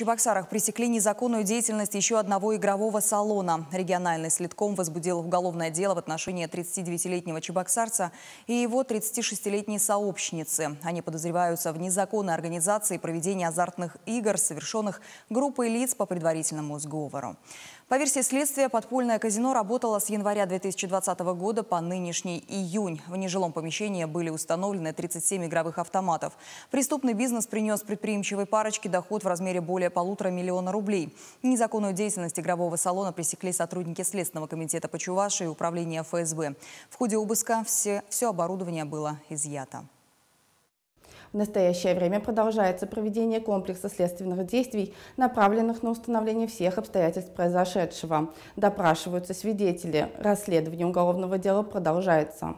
Чебоксарах пресекли незаконную деятельность еще одного игрового салона. Региональный следком возбудил уголовное дело в отношении 39-летнего чебоксарца и его 36-летней сообщницы. Они подозреваются в незаконной организации проведения азартных игр, совершенных группой лиц по предварительному сговору. По версии следствия, подпольное казино работало с января 2020 года по нынешний июнь. В нежилом помещении были установлены 37 игровых автоматов. Преступный бизнес принес предприимчивой парочке доход в размере более более полутора миллиона рублей. Незаконную деятельность игрового салона пресекли сотрудники Следственного комитета по Чувашии и Управления ФСБ. В ходе обыска все, все оборудование было изъято. В настоящее время продолжается проведение комплекса следственных действий, направленных на установление всех обстоятельств произошедшего. Допрашиваются свидетели. Расследование уголовного дела продолжается.